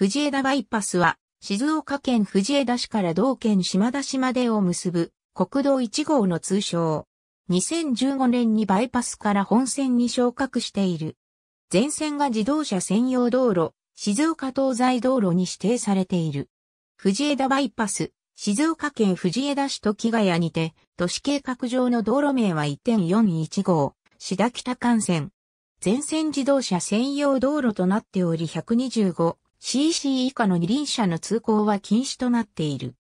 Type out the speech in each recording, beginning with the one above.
藤枝バイパスは、静岡県藤枝市から同県島田市までを結ぶ国道1号の通称。2015年にバイパスから本線に昇格している。全線が自動車専用道路、静岡東西道路に指定されている。藤枝バイパス、静岡県藤枝市木ヶ谷にて、都市計画上の道路名は1 4 1号、志田北幹線。全線自動車専用道路となっており125 cc 以下の二輪車の通行は禁止となっている。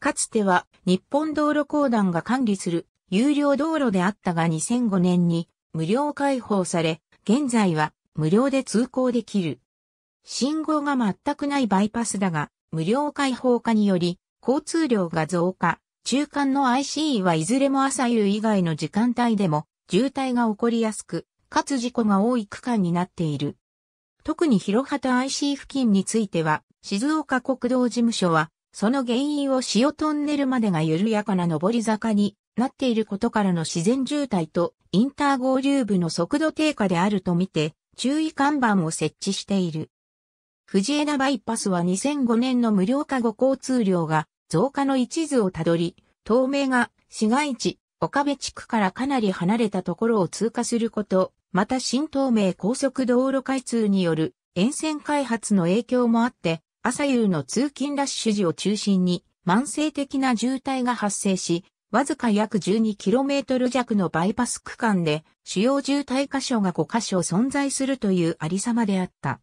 かつては日本道路公団が管理する有料道路であったが2005年に無料開放され、現在は無料で通行できる。信号が全くないバイパスだが、無料開放化により交通量が増加、中間の ICE はいずれも朝夕以外の時間帯でも渋滞が起こりやすく、かつ事故が多い区間になっている。特に広畑 IC 付近については、静岡国道事務所は、その原因を塩トンネルまでが緩やかな上り坂になっていることからの自然渋滞とインター合流部の速度低下であるとみて注意看板を設置している。藤枝バイパスは2005年の無料化後交通量が増加の一途をたどり、東名が市街地、岡部地区からかなり離れたところを通過すること、また新東名高速道路開通による沿線開発の影響もあって、朝夕の通勤ラッシュ時を中心に慢性的な渋滞が発生し、わずか約 12km 弱のバイパス区間で主要渋滞箇所が5箇所存在するというありさまであった。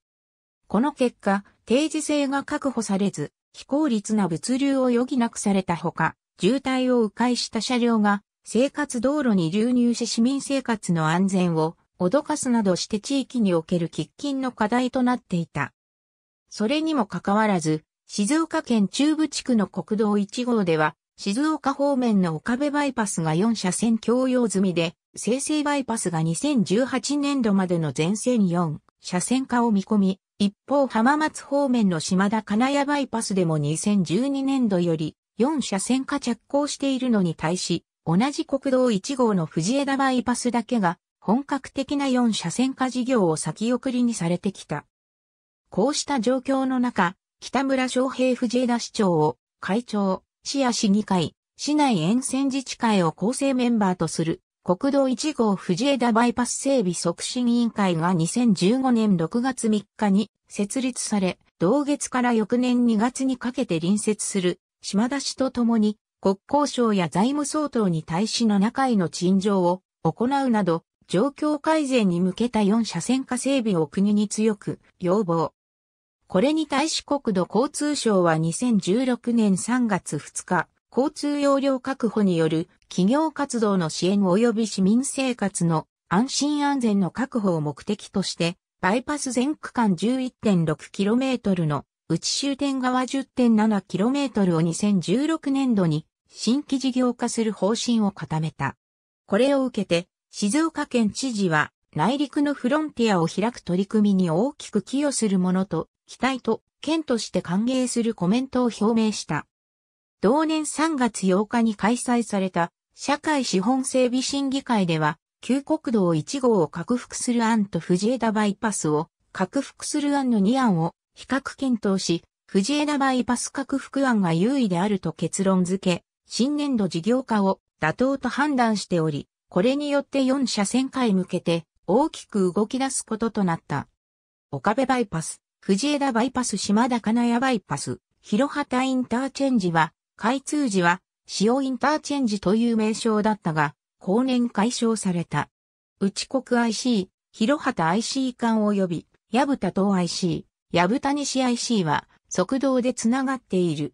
この結果、定時性が確保されず、非効率な物流を余儀なくされたほか、渋滞を迂回した車両が生活道路に流入し市民生活の安全を脅かすなどして地域における喫緊の課題となっていた。それにもかかわらず、静岡県中部地区の国道1号では、静岡方面の岡部バイパスが4車線共用済みで、生成バイパスが2018年度までの全線4車線化を見込み、一方浜松方面の島田金谷バイパスでも2012年度より4車線化着工しているのに対し、同じ国道1号の藤枝バイパスだけが本格的な4車線化事業を先送りにされてきた。こうした状況の中、北村昌平藤枝市長を会長、市や市議会、市内沿線自治会を構成メンバーとする国道1号藤枝バイパス整備促進委員会が2015年6月3日に設立され、同月から翌年2月にかけて隣接する島田市と共に国交省や財務総統に対し7回の陳情を行うなど、状況改善に向けた4車線化整備を国に強く要望。これに対し国土交通省は2016年3月2日、交通容量確保による企業活動の支援及び市民生活の安心安全の確保を目的として、バイパス全区間 11.6km の内終点側 10.7km を2016年度に新規事業化する方針を固めた。これを受けて、静岡県知事は内陸のフロンティアを開く取り組みに大きく寄与するものと、期待と県として歓迎するコメントを表明した。同年3月8日に開催された社会資本整備審議会では、旧国道1号を拡幅する案と藤枝バイパスを拡幅する案の2案を比較検討し、藤枝バイパス拡幅案が優位であると結論付け、新年度事業化を妥当と判断しており、これによって4車線化へ向けて大きく動き出すこととなった。岡部バイパス、藤枝バイパス島田金谷バイパス、広畑インターチェンジは、開通時は、塩インターチェンジという名称だったが、後年解消された。内国 IC、広畑 IC 間及び、矢蓋等 IC、矢蓋西 IC は、側道でつながっている。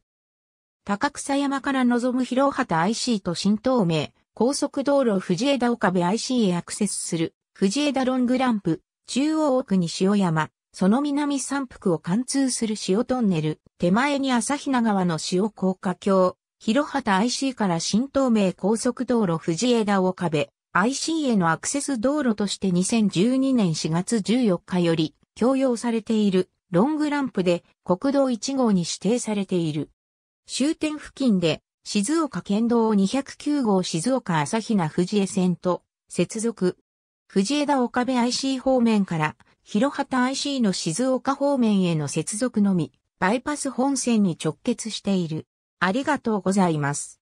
高草山から望む広畑 IC と新東名、高速道路藤枝岡部 IC へアクセスする、藤枝ロングランプ、中央奥に塩山、その南三福を貫通する塩トンネル、手前に朝比奈川の塩高架橋、広畑 IC から新東名高速道路藤枝岡部、IC へのアクセス道路として2012年4月14日より、供用されているロングランプで国道1号に指定されている。終点付近で静岡県道209号静岡朝比奈藤江線と接続。藤枝岡部 IC 方面から広畑 IC の静岡方面への接続のみ、バイパス本線に直結している。ありがとうございます。